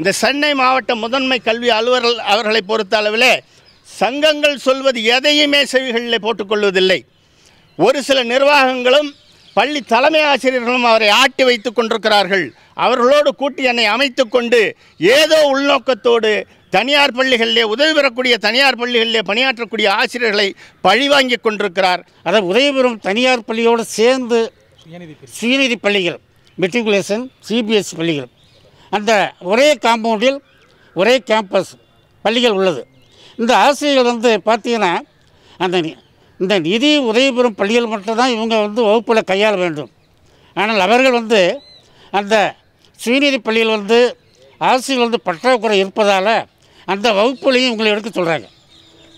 இந்த சென்னை மாவட்ட முதன்மை கல்வி அலுவலர் அவர்களை பொறுத்த அளவில் சங்கங்கள் சொல்வது எதையுமே செவிகளில் போட்டுக்கொள்வதில்லை ஒரு சில நிர்வாகங்களும் பள்ளி தலைமை ஆசிரியர்களும் அவரை ஆட்டி வைத்து கொண்டிருக்கிறார்கள் அவர்களோடு கூட்டி என்னை அமைத்து கொண்டு ஏதோ உள்நோக்கத்தோடு தனியார் பள்ளிகளிலே உதவி பெறக்கூடிய தனியார் பள்ளிகளிலே பணியாற்றக்கூடிய ஆசிரியர்களை பழிவாங்கி கொண்டிருக்கிறார் அதை உதவி பெறும் தனியார் பள்ளியோடு சேர்ந்து ஸ்ரீநிதி பள்ளிகள் மெட்ரிகுலேஷன் சிபிஎஸ்சி e பள்ளிகள் அந்த ஒரே காம்பவுண்டில் ஒரே கேம்பஸ் பள்ளிகள் உள்ளது இந்த ஆசிரியர்கள் வந்து பார்த்திங்கன்னா அந்த இந்த நிதி உதவி பெறும் பள்ளிகள் மட்டும்தான் இவங்க வந்து வகுப்பில் கையாள வேண்டும் ஆனால் அவர்கள் வந்து அந்த சுயநிதி பள்ளியில் வந்து ஆசிரியர்கள் வந்து பற்றாக்குறை இருப்பதால் அந்த வகுப்புலையும் இவங்களை எடுக்க சொல்கிறாங்க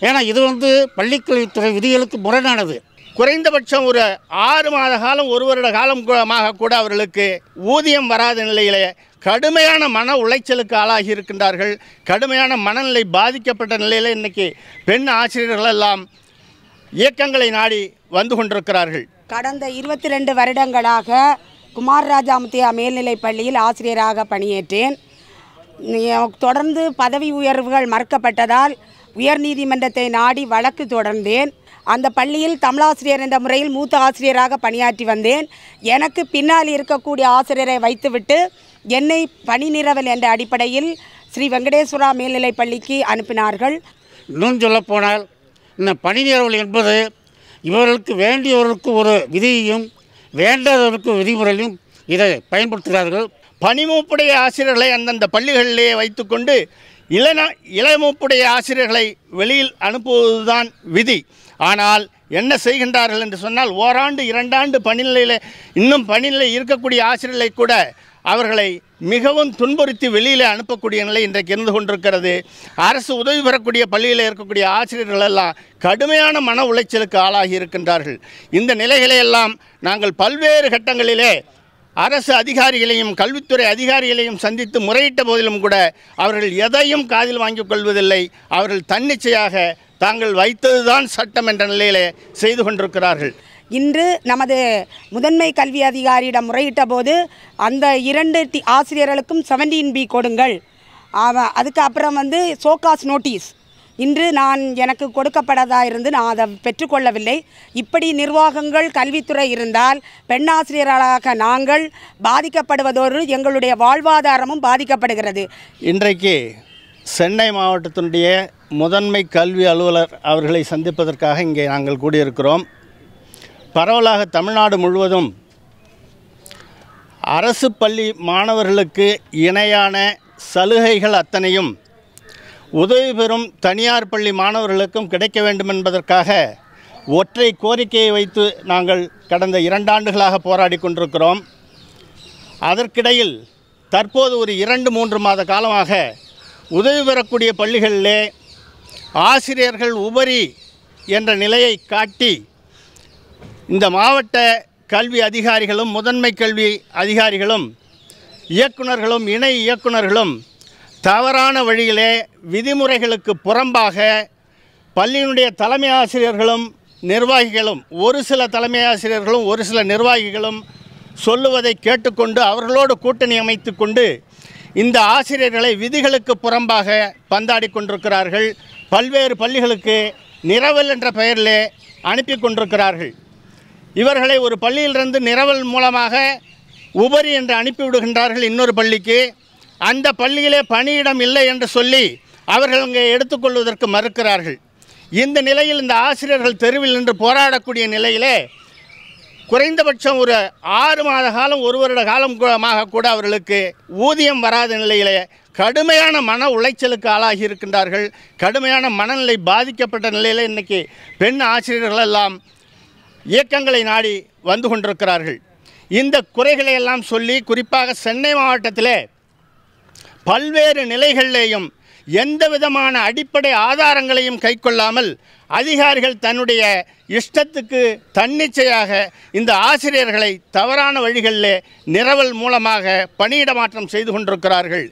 ஏன்னா இது வந்து பள்ளிக்கல்வித்துறை விதிகளுக்கு முரணானது குறைந்தபட்சம் ஒரு ஆறு மாத காலம் ஒரு வருட காலம் கூட அவர்களுக்கு ஊதியம் வராத நிலையிலே கடுமையான மன உளைச்சலுக்கு ஆளாகி இருக்கின்றார்கள் கடுமையான மனநிலை பாதிக்கப்பட்ட நிலையில் இன்றைக்கி பெண் ஆசிரியர்கள் எல்லாம் இயக்கங்களை நாடி வந்து கொண்டிருக்கிறார்கள் கடந்த இருபத்தி ரெண்டு வருடங்களாக குமார் ராஜாமுத்தியா மேல்நிலைப் பள்ளியில் ஆசிரியராக பணியேற்றேன் தொடர்ந்து பதவி உயர்வுகள் மறுக்கப்பட்டதால் உயர்நீதிமன்றத்தை நாடி வழக்கு தொடர்ந்தேன் அந்த பள்ளியில் தமிழாசிரியர் என்ற முறையில் மூத்த ஆசிரியராக பணியாற்றி வந்தேன் எனக்கு பின்னால் இருக்கக்கூடிய ஆசிரியரை வைத்துவிட்டு என்னை பணி நிறவல் என்ற அடிப்படையில் ஸ்ரீ வெங்கடேஸ்வரா மேல்நிலைப் பள்ளிக்கு அனுப்பினார்கள் இன்னும் சொல்லப்போனால் இந்த பணி நிறவல் என்பது இவர்களுக்கு வேண்டியவர்களுக்கு ஒரு விதியையும் வேண்டாதவர்களுக்கு விதிமுறையும் இதை பயன்படுத்துகிறார்கள் பணிமூப்புடைய ஆசிரியர்களை அந்தந்த பள்ளிகளிலேயே வைத்துக்கொண்டு இளநா இளமூப்புடைய ஆசிரியர்களை வெளியில் அனுப்புவதுதான் விதி ஆனால் என்ன செய்கின்றார்கள் என்று சொன்னால் ஓராண்டு இரண்டாண்டு பணிநிலையில் இன்னும் பணிநிலை இருக்கக்கூடிய ஆசிரியர்களை கூட அவர்களை மிகவும் துன்புறுத்தி வெளியில் அனுப்பக்கூடிய நிலை இன்றைக்கு இருந்து கொண்டிருக்கிறது அரசு உதவி பெறக்கூடிய பள்ளியில் இருக்கக்கூடிய ஆசிரியர்கள் எல்லாம் கடுமையான மன உளைச்சலுக்கு ஆளாகி இருக்கின்றார்கள் இந்த நிலைகளையெல்லாம் நாங்கள் பல்வேறு கட்டங்களிலே அரசு அதிகாரிகளையும் கல்வித்துறை அதிகாரிகளையும் சந்தித்து முறையிட்ட போதிலும் கூட அவர்கள் எதையும் காதில் வாங்கிக் கொள்வதில்லை அவர்கள் தன்னிச்சையாக தாங்கள் வைத்ததுதான் சட்டம் என்ற நிலையிலே செய்து கொண்டிருக்கிறார்கள் இன்று நமது முதன்மை கல்வி அதிகாரியிடம் முறையிட்ட போது அந்த இரண்டு டி ஆசிரியர்களுக்கும் செவன்டீன் பி கொடுங்கள் அதுக்கு அப்புறம் வந்து சோகாஸ் நோட்டீஸ் இன்று நான் எனக்கு கொடுக்கப்படதா இருந்து நான் அதை பெற்றுக்கொள்ளவில்லை இப்படி நிர்வாகங்கள் கல்வித்துறை இருந்தால் பெண் ஆசிரியர்களாக நாங்கள் பாதிக்கப்படுவதோடு எங்களுடைய வாழ்வாதாரமும் பாதிக்கப்படுகிறது இன்றைக்கு சென்னை மாவட்டத்தினுடைய முதன்மை கல்வி அலுவலர் அவர்களை சந்திப்பதற்காக இங்கே நாங்கள் கூடியிருக்கிறோம் பரவலாக தமிழ்நாடு முழுவதும் அரசு பள்ளி மாணவர்களுக்கு இணையான சலுகைகள் அத்தனையும் உதவி பெறும் தனியார் பள்ளி மாணவர்களுக்கும் கிடைக்க வேண்டும் என்பதற்காக ஒற்றை கோரிக்கையை வைத்து நாங்கள் கடந்த இரண்டாண்டுகளாக போராடி கொண்டிருக்கிறோம் அதற்கிடையில் தற்போது ஒரு இரண்டு மூன்று மாத காலமாக உதவி பெறக்கூடிய பள்ளிகளிலே ஆசிரியர்கள் உபரி என்ற நிலையை காட்டி இந்த மாவட்ட கல்வி அதிகாரிகளும் முதன்மை கல்வி அதிகாரிகளும் இயக்குநர்களும் இணை இயக்குநர்களும் தவறான வழியிலே விதிமுறைகளுக்கு புறம்பாக பள்ளியினுடைய தலைமை ஆசிரியர்களும் நிர்வாகிகளும் ஒரு சில தலைமை ஆசிரியர்களும் ஒரு சில நிர்வாகிகளும் சொல்லுவதை கேட்டுக்கொண்டு அவர்களோடு கூட்டணி அமைத்து கொண்டு இந்த ஆசிரியர்களை விதிகளுக்கு புறம்பாக பந்தாடி கொண்டிருக்கிறார்கள் பல்வேறு பள்ளிகளுக்கு நிரவல் என்ற பெயரிலே அனுப்பி கொண்டிருக்கிறார்கள் இவர்களை ஒரு பள்ளியிலிருந்து நிரவல் மூலமாக உபரி என்று அனுப்பிவிடுகின்றார்கள் இன்னொரு பள்ளிக்கு அந்த பள்ளியிலே பணியிடம் இல்லை என்று சொல்லி அவர்கள் அங்கே எடுத்துக்கொள்வதற்கு மறுக்கிறார்கள் இந்த நிலையில் இந்த ஆசிரியர்கள் தெருவில் நின்று போராடக்கூடிய நிலையிலே குறைந்தபட்சம் ஒரு ஆறு மாத காலம் ஒரு வருட கூடமாக கூட அவர்களுக்கு ஊதியம் வராத நிலையிலே கடுமையான மன உளைச்சலுக்கு ஆளாகி இருக்கின்றார்கள் கடுமையான மனநிலை பாதிக்கப்பட்ட நிலையில் இன்றைக்கி பெண் ஆசிரியர்கள் எல்லாம் இயக்கங்களை நாடி வந்து கொண்டிருக்கிறார்கள் இந்த குறைகளை எல்லாம் சொல்லி குறிப்பாக சென்னை மாவட்டத்தில் பல்வேறு நிலைகளிலேயும் எந்த விதமான அடிப்படை ஆதாரங்களையும் கைக்கொள்ளாமல் அதிகாரிகள் தன்னுடைய இஷ்டத்துக்கு தன்னிச்சையாக இந்த ஆசிரியர்களை தவறான வழிகளிலே நிரவல் மூலமாக பணியிட மாற்றம் செய்து கொண்டிருக்கிறார்கள்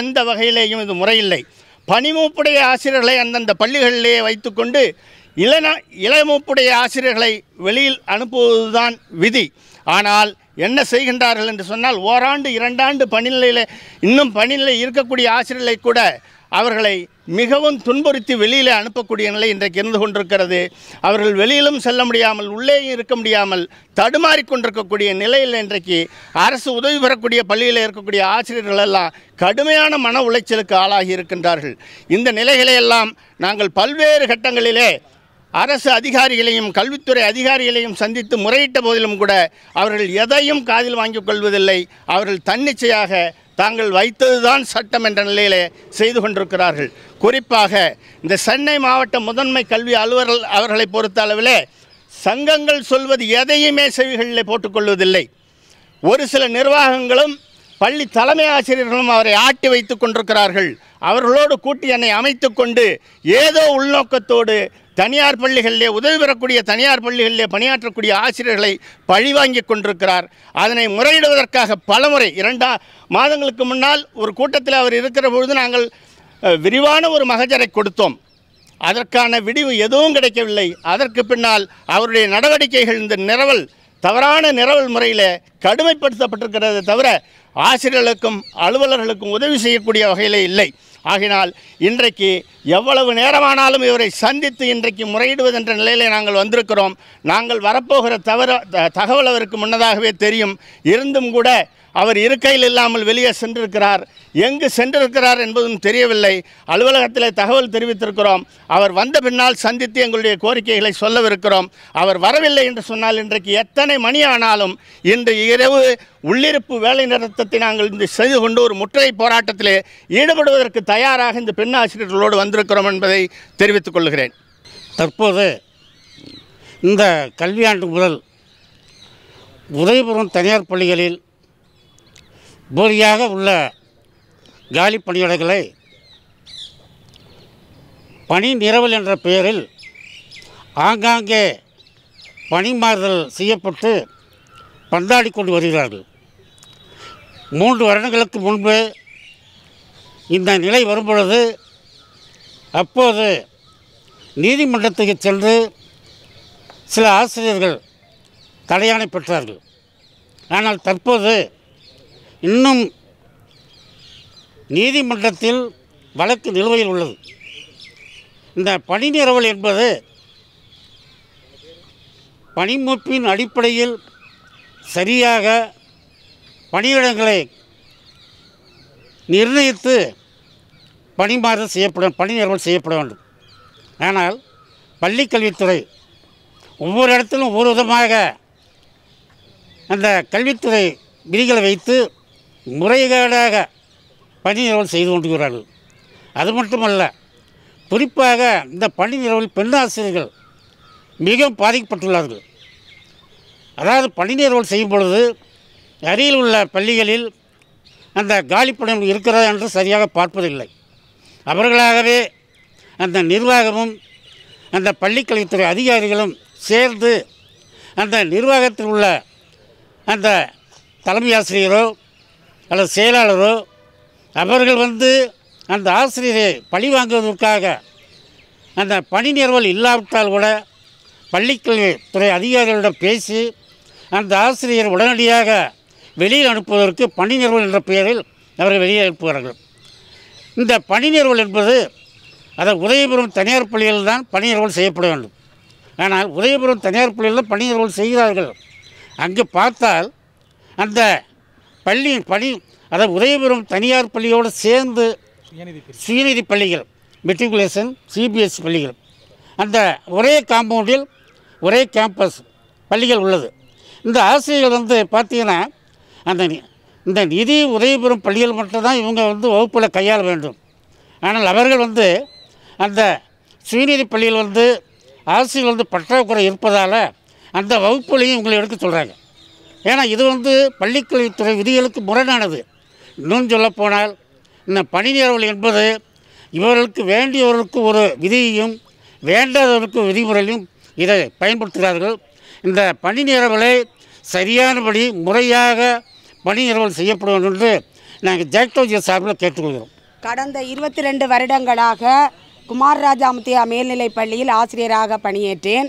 எந்த வகையிலேயும் இது முறையில்லை பணிமூப்புடைய ஆசிரியர்களை அந்தந்த பள்ளிகளிலேயே வைத்துக்கொண்டு இளன மூப்புடைய ஆசிரியர்களை வெளியில் அனுப்புவதுதான் விதி ஆனால் என்ன செய்கின்றார்கள் என்று சொன்னால் ஓராண்டு இரண்டாண்டு பணிநிலையில் இன்னும் பணிநிலை இருக்கக்கூடிய ஆசிரியர்களை கூட அவர்களை மிகவும் துன்புறுத்தி வெளியில் அனுப்பக்கூடிய நிலை இன்றைக்கு இருந்து கொண்டிருக்கிறது அவர்கள் வெளியிலும் செல்ல முடியாமல் உள்ளேயும் இருக்க முடியாமல் தடுமாறி கொண்டிருக்கக்கூடிய நிலையில் இன்றைக்கு அரசு உதவி பெறக்கூடிய பள்ளியில் இருக்கக்கூடிய ஆசிரியர்கள் எல்லாம் கடுமையான மன உளைச்சலுக்கு ஆளாகி இருக்கின்றார்கள் இந்த நிலைகளை எல்லாம் நாங்கள் பல்வேறு கட்டங்களிலே அரசு அதிகாரிகளையும் கல்வித்துறை அதிகாரிகளையும் சந்தித்து முறையிட்ட போதிலும் கூட அவர்கள் எதையும் காதில் வாங்கிக் கொள்வதில்லை அவர்கள் தன்னிச்சையாக தாங்கள் வைத்ததுதான் சட்டம் என்ற நிலையிலே செய்து கொண்டிருக்கிறார்கள் குறிப்பாக இந்த சென்னை மாவட்ட முதன்மை கல்வி அலுவலர் அவர்களை பொறுத்த அளவில் சங்கங்கள் சொல்வது எதையுமே செவிகளில் போட்டுக்கொள்வதில்லை ஒரு சில நிர்வாகங்களும் பள்ளி தலைமை ஆசிரியர்களும் அவரை ஆட்டி வைத்து கொண்டிருக்கிறார்கள் அவர்களோடு கூட்டி என்னை அமைத்து கொண்டு ஏதோ உள்நோக்கத்தோடு தனியார் பள்ளிகளிலே உதவி பெறக்கூடிய தனியார் பள்ளிகளிலே பணியாற்றக்கூடிய ஆசிரியர்களை பழிவாங்கி கொண்டிருக்கிறார் அதனை முறையிடுவதற்காக பலமுறை இரண்டா மாதங்களுக்கு முன்னால் ஒரு கூட்டத்தில் அவர் இருக்கிற பொழுது நாங்கள் விரிவான ஒரு மகஜரை கொடுத்தோம் அதற்கான விடிவு எதுவும் கிடைக்கவில்லை அதற்கு பின்னால் அவருடைய நடவடிக்கைகள் இந்த நிரவல் தவறான நிரவல் முறையில் கடுமைப்படுத்தப்பட்டிருக்கிறதை தவிர ஆசிரியர்களுக்கும் அலுவலர்களுக்கும் உதவி செய்யக்கூடிய வகையில் இல்லை ஆகினால் இன்றைக்கு எவ்வளவு நேரமானாலும் இவரை சந்தித்து இன்றைக்கு முறையிடுவது என்ற நிலையிலே நாங்கள் வந்திருக்கிறோம் நாங்கள் வரப்போகிற தவற தகவல் அவருக்கு முன்னதாகவே தெரியும் இருந்தும் கூட அவர் இருக்கையில் இல்லாமல் வெளியே சென்றிருக்கிறார் எங்கு சென்றிருக்கிறார் என்பதும் தெரியவில்லை அலுவலகத்தில் தகவல் தெரிவித்திருக்கிறோம் அவர் வந்த பின்னால் சந்தித்து எங்களுடைய கோரிக்கைகளை சொல்லவிருக்கிறோம் அவர் வரவில்லை என்று சொன்னால் இன்றைக்கு எத்தனை மணி ஆனாலும் இன்று இரவு உள்ளிருப்பு வேலை நிறுத்தத்தை நாங்கள் இந்த செய்து கொண்டு ஒரு முற்றுகை போராட்டத்திலே ஈடுபடுவதற்கு தயாராக இந்த பெண் ஆசிரியர்களோடு வந்திருக்கிறோம் என்பதை தெரிவித்துக் கொள்கிறேன் தற்போது இந்த கல்வியாண்டு முதல் உதயபுரம் தனியார் பள்ளிகளில் போலியாக உள்ள காலி பணியிடங்களை பணி நிரவல் என்ற பெயரில் ஆங்காங்கே மாறுதல் செய்யப்பட்டு பந்தாடி கொண்டு வருகிறார்கள் மூன்று வருடங்களுக்கு முன்பு இந்த நிலை வரும்பொழுது அப்போது நீதிமன்றத்துக்கு சென்று சில ஆசிரியர்கள் தடையாணை பெற்றார்கள் ஆனால் தற்போது இன்னும் நீதிமன்றத்தில் வழக்கு நிலுவையில் உள்ளது இந்த பணி என்பது பணிமுப்பின் அடிப்படையில் சரியாக பணியிடங்களை நிர்ணயித்து பணிமாறு செய்யப்பட பணி செய்யப்பட வேண்டும் ஆனால் பள்ளிக்கல்வித்துறை ஒவ்வொரு இடத்திலும் ஒவ்வொரு விதமாக அந்த கல்வித்துறை விதிகளை வைத்து முறைகேடாக பணி நிறுவனம் செய்து கொண்டிருக்கிறார்கள் அது மட்டுமல்ல குறிப்பாக இந்த பணி நிறுவனம் பெண் ஆசிரியர்கள் மிகவும் பாதிக்கப்பட்டுள்ளார்கள் அதாவது பணி நிறுவனம் செய்யும் பொழுது அருகில் உள்ள பள்ளிகளில் அந்த காலிப்படம் இருக்கிறதா என்று சரியாக பார்ப்பதில்லை அவர்களாகவே அந்த நிர்வாகமும் அந்த பள்ளிக்கல்வித்துறை அதிகாரிகளும் சேர்ந்து அந்த நிர்வாகத்தில் உள்ள அந்த தலைமை ஆசிரியரோ அல்லது செயலாளரோ அவர்கள் வந்து அந்த ஆசிரியரை பழி வாங்குவதற்காக அந்த பணி நிறுவல் இல்லாவிட்டால் கூட பள்ளிக்கல்வித்துறை அதிகாரிகளிடம் பேசி அந்த ஆசிரியர் உடனடியாக வெளியில் அனுப்புவதற்கு பணி நிறுவல் என்ற பெயரில் அவர்கள் வெளியே அனுப்புவார்கள் இந்த பணி நிறுவல் என்பது அதை உதயபுரம் தனியார் பள்ளிகளில் தான் பணி நிறுவல் செய்யப்பட வேண்டும் ஆனால் உதயபுரம் தனியார் பள்ளியில் தான் பணி நிறுவல் செய்கிறார்கள் அங்கு பார்த்தால் அந்த பள்ளி பணி அதாவது உதயபுரம் தனியார் பள்ளியோடு சேர்ந்து சுயநிதி பள்ளிகள் மெட்ரிகுலேஷன் சிபிஎஸ்சி e பள்ளிகள் அந்த ஒரே காம்பவுண்டில் ஒரே கேம்பஸ் பள்ளிகள் உள்ளது இந்த ஆசிரியர்கள் வந்து பார்த்தீங்கன்னா அந்த இந்த நிதி உதவிபெறும் பள்ளிகள் மட்டும்தான் இவங்க வந்து வகுப்பில் கையாள வேண்டும் ஆனால் அவர்கள் வந்து அந்த சுயநிதி பள்ளியில் வந்து ஆசிரியர்கள் வந்து பற்றாக்குறை இருப்பதால் அந்த வகுப்புலையும் இவங்களை எடுக்க சொல்கிறாங்க ஏன்னா இது வந்து பள்ளிக்கல்வித்துறை விதிகளுக்கு முரணானது இன்னும் சொல்லப்போனால் இந்த பணி நேர்வல் என்பது இவர்களுக்கு வேண்டியவர்களுக்கு ஒரு விதியையும் வேண்டாதவர்களுக்கு விதிமுறையும் இதை பயன்படுத்துகிறார்கள் இந்த பணி நிறுவலை சரியானபடி முறையாக பணி நிறுவல் செய்யப்படும் என்று நாங்கள் ஜெயக்டோஜி சார்பில் கேட்டுக்கொள்கிறோம் கடந்த இருபத்தி ரெண்டு வருடங்களாக குமார் ராஜாமுத்தியா மேல்நிலைப் பள்ளியில் ஆசிரியராக பணியேற்றேன்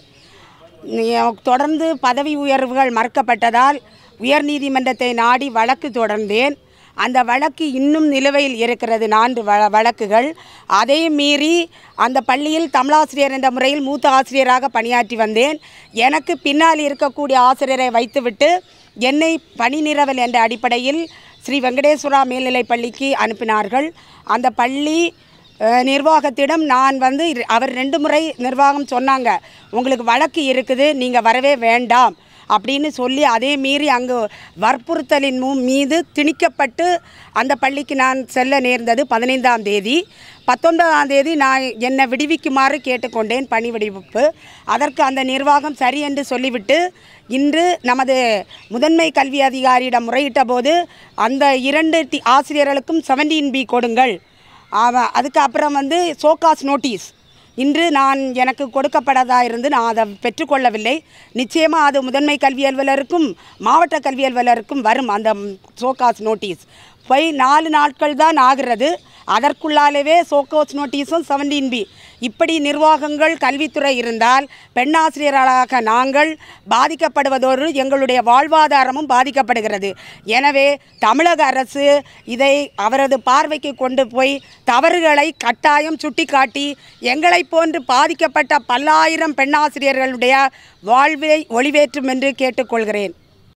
தொடர்ந்து பதவி உயர்வுகள் மறுக்கப்பட்டதால் உயர்நீதிமன்றத்தை நாடி வழக்கு தொடர்ந்தேன் அந்த வழக்கு இன்னும் நிலுவையில் இருக்கிறது நான்கு வ வழக்குகள் அதே மீறி அந்த பள்ளியில் தமிழாசிரியர் என்ற முறையில் மூத்த ஆசிரியராக பணியாற்றி வந்தேன் எனக்கு பின்னால் இருக்கக்கூடிய ஆசிரியரை வைத்துவிட்டு என்னை பணி நிறவல் என்ற அடிப்படையில் ஸ்ரீ வெங்கடேஸ்வரா மேல்நிலைப் பள்ளிக்கு அனுப்பினார்கள் அந்த பள்ளி நிர்வாகத்திடம் நான் வந்து அவர் ரெண்டு முறை நிர்வாகம் சொன்னாங்க உங்களுக்கு வழக்கு இருக்குது நீங்கள் வரவே வேண்டாம் அப்படின்னு சொல்லி அதே மீறி அங்கு வற்புறுத்தலின் மீது திணிக்கப்பட்டு அந்த பள்ளிக்கு நான் செல்ல நேர்ந்தது பதினைந்தாம் தேதி பத்தொன்பதாம் தேதி நான் என்னை விடுவிக்குமாறு கேட்டுக்கொண்டேன் பணி விடுவிப்பு அதற்கு அந்த நிர்வாகம் சரி என்று சொல்லிவிட்டு இன்று நமது முதன்மை கல்வி அதிகாரியிடம் முறையிட்ட போது அந்த இரண்டு ஆசிரியர்களுக்கும் செவன்டீன் பி கொடுங்கள் அவன் அதுக்கப்புறம் வந்து சோகாஸ் நோட்டீஸ் இன்று நான் எனக்கு கொடுக்கப்படாதா இருந்து நான் அதை பெற்றுக்கொள்ளவில்லை நிச்சயமாக அது முதன்மை கல்வி அலுவலருக்கும் மாவட்ட கல்வி அலுவலருக்கும் வரும் அந்த சோகாஸ் நோட்டீஸ் போய் நாலு நாட்கள் தான் ஆகிறது அதற்குள்ளாலவே சோகோஸ் நோட்டீஸும் செவன்டீன் பி இப்படி நிர்வாகங்கள் கல்வித்துறை இருந்தால் பெண்ணாசிரியர்களாக நாங்கள் பாதிக்கப்படுவதோடு எங்களுடைய வாழ்வாதாரமும் பாதிக்கப்படுகிறது எனவே தமிழக அரசு இதை அவரது பார்வைக்கு கொண்டு போய் தவறுகளை கட்டாயம் சுட்டிக்காட்டி எங்களை போன்று பாதிக்கப்பட்ட பல்லாயிரம் பெண்ணாசிரியர்களுடைய வாழ்வை ஒளிவேற்றும் என்று கேட்டுக்கொள்கிறேன்